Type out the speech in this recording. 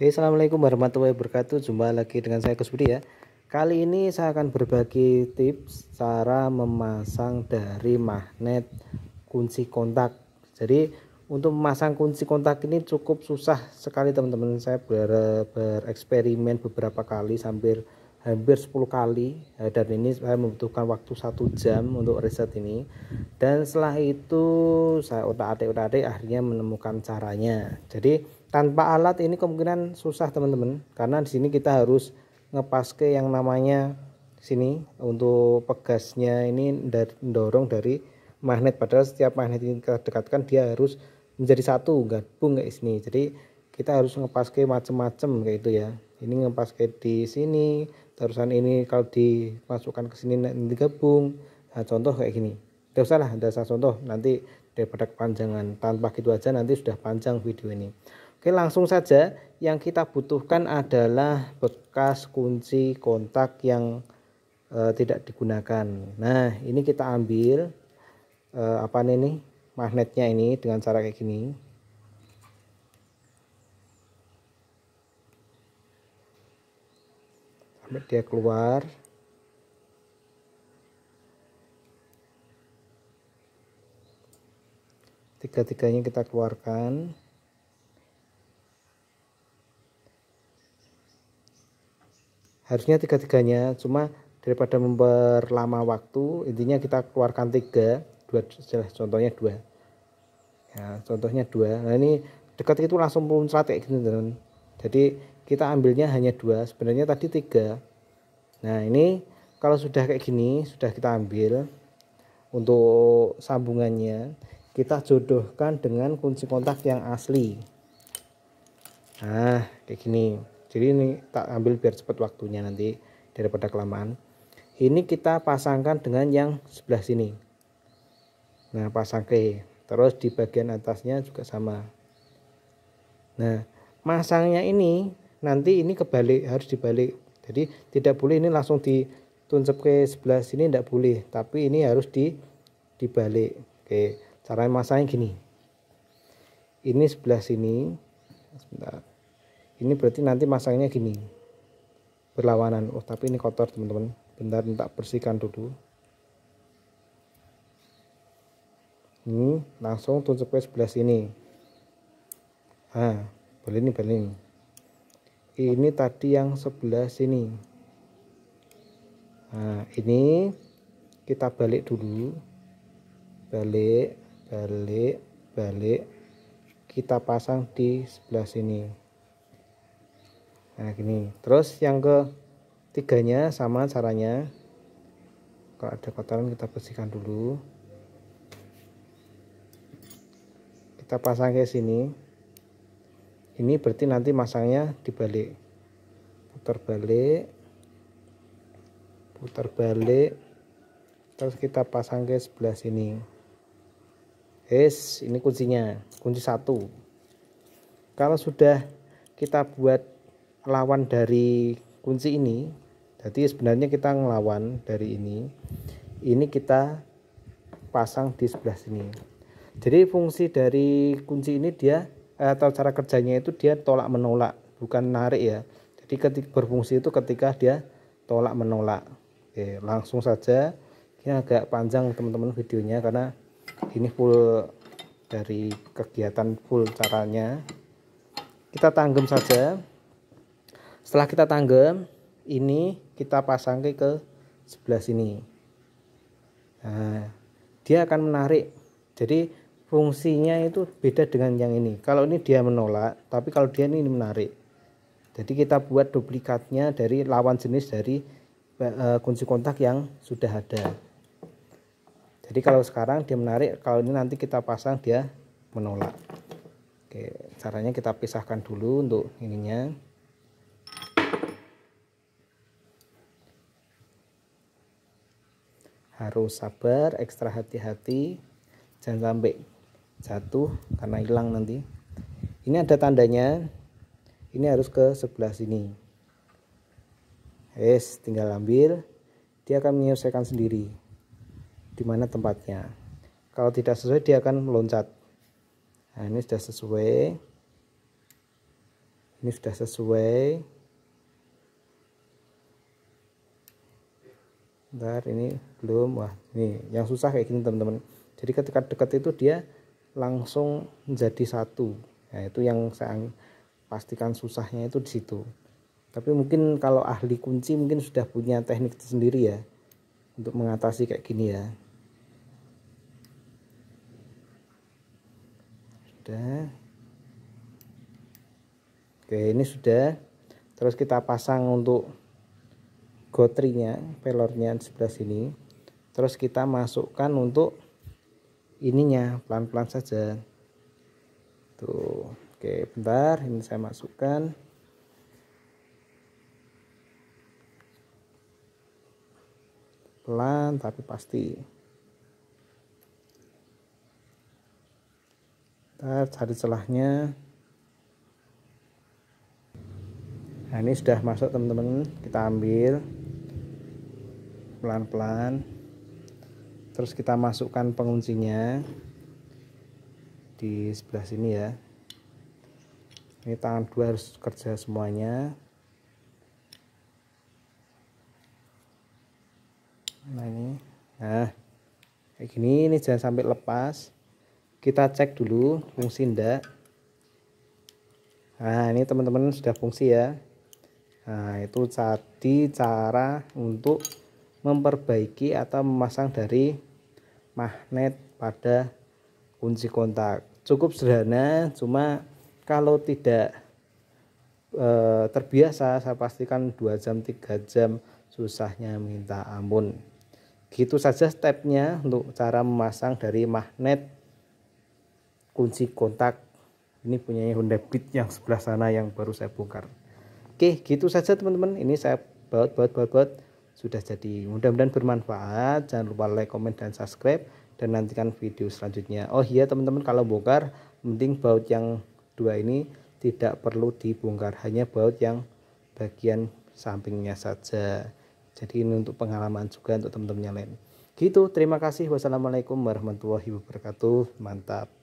Oke, Assalamualaikum warahmatullahi wabarakatuh. Jumpa lagi dengan saya Gus Budi ya. Kali ini saya akan berbagi tips cara memasang dari magnet kunci kontak. Jadi untuk memasang kunci kontak ini cukup susah sekali teman-teman. Saya ber bereksperimen beberapa kali sambil hampir 10 kali eh, dan ini saya membutuhkan waktu satu jam untuk riset ini dan setelah itu saya otak-atik-otak-atik akhirnya menemukan caranya jadi tanpa alat ini kemungkinan susah teman-teman karena di sini kita harus ngepas ke yang namanya sini untuk pegasnya ini dorong dari magnet padahal setiap magnet ini kita dekatkan dia harus menjadi satu gabung ke sini jadi kita harus ngepaske macem-macem kayak itu ya ini ngepaske di sini terusan ini kalau dimasukkan ke sini nanti gabung nah, contoh kayak gini tidak usah lah dasar contoh nanti daripada kepanjangan tanpa gitu aja nanti sudah panjang video ini oke langsung saja yang kita butuhkan adalah bekas kunci kontak yang e, tidak digunakan nah ini kita ambil e, apa nih magnetnya ini dengan cara kayak gini dia keluar tiga-tiganya kita keluarkan harusnya tiga-tiganya cuma daripada memperlama waktu intinya kita keluarkan tiga dua contohnya dua ya, contohnya dua nah ini dekat itu langsung pun kayak gitu teman jadi kita ambilnya hanya dua sebenarnya tadi tiga nah ini kalau sudah kayak gini sudah kita ambil untuk sambungannya kita jodohkan dengan kunci kontak yang asli nah kayak gini jadi ini tak ambil biar cepat waktunya nanti daripada kelamaan ini kita pasangkan dengan yang sebelah sini nah pasang ke terus di bagian atasnya juga sama nah masangnya ini nanti ini kebalik harus dibalik jadi tidak boleh ini langsung ditunjuk ke sebelah sini tidak boleh tapi ini harus di dibalik oke cara masanya gini ini sebelah sini sebentar ini berarti nanti masangnya gini berlawanan oh tapi ini kotor teman-teman bentar tak bersihkan dulu ini langsung tunjuk ke sebelah sini ah boleh ini balik ini tadi yang sebelah sini nah ini kita balik dulu balik balik balik kita pasang di sebelah sini nah gini terus yang ke tiganya sama caranya kalau ada kotoran kita bersihkan dulu kita pasang ke sini ini berarti nanti masangnya dibalik putar balik putar balik terus kita pasang ke sebelah sini yes ini kuncinya kunci satu kalau sudah kita buat lawan dari kunci ini jadi sebenarnya kita ngelawan dari ini ini kita pasang di sebelah sini jadi fungsi dari kunci ini dia atau cara kerjanya itu dia tolak menolak bukan narik ya jadi ketika berfungsi itu ketika dia tolak menolak Oke, langsung saja ini agak panjang teman-teman videonya karena ini full dari kegiatan full caranya kita tanggem saja setelah kita tanggem ini kita pasang ke, sebelah sini nah, dia akan menarik jadi fungsinya itu beda dengan yang ini. Kalau ini dia menolak, tapi kalau dia ini menarik. Jadi kita buat duplikatnya dari lawan jenis dari eh, kunci kontak yang sudah ada. Jadi kalau sekarang dia menarik, kalau ini nanti kita pasang dia menolak. Oke, caranya kita pisahkan dulu untuk ininya. Harus sabar, ekstra hati-hati, jangan sampai jatuh karena hilang nanti ini ada tandanya ini harus ke sebelah sini es tinggal ambil dia akan menyelesaikan sendiri di mana tempatnya kalau tidak sesuai dia akan meloncat nah ini sudah sesuai ini sudah sesuai ntar ini belum wah ini yang susah kayak gini teman-teman jadi ketika dekat itu dia langsung menjadi satu ya, itu yang saya pastikan susahnya itu di situ tapi mungkin kalau ahli kunci mungkin sudah punya teknik sendiri ya untuk mengatasi kayak gini ya sudah oke ini sudah terus kita pasang untuk gotrinya pelornya di sebelah sini terus kita masukkan untuk ininya pelan-pelan saja tuh oke bentar ini saya masukkan pelan tapi pasti kita cari celahnya nah ini sudah masuk teman-teman kita ambil pelan-pelan terus kita masukkan penguncinya di sebelah sini ya ini tangan dua harus kerja semuanya nah ini nah kayak gini ini jangan sampai lepas kita cek dulu fungsi ndak nah ini teman-teman sudah fungsi ya nah itu tadi cara untuk memperbaiki atau memasang dari magnet pada kunci kontak cukup sederhana cuma kalau tidak e, terbiasa saya pastikan 2 jam 3 jam susahnya minta ampun gitu saja stepnya untuk cara memasang dari magnet kunci kontak ini punyanya Honda Beat yang sebelah sana yang baru saya bongkar. Oke, gitu saja teman-teman. Ini saya baut baut baut baut sudah jadi. Mudah-mudahan bermanfaat. Jangan lupa like, comment, dan subscribe. Dan nantikan video selanjutnya. Oh iya teman-teman kalau bongkar, penting baut yang dua ini tidak perlu dibongkar. Hanya baut yang bagian sampingnya saja. Jadi ini untuk pengalaman juga untuk teman-teman yang lain. Gitu, terima kasih. Wassalamualaikum warahmatullahi wabarakatuh. Mantap.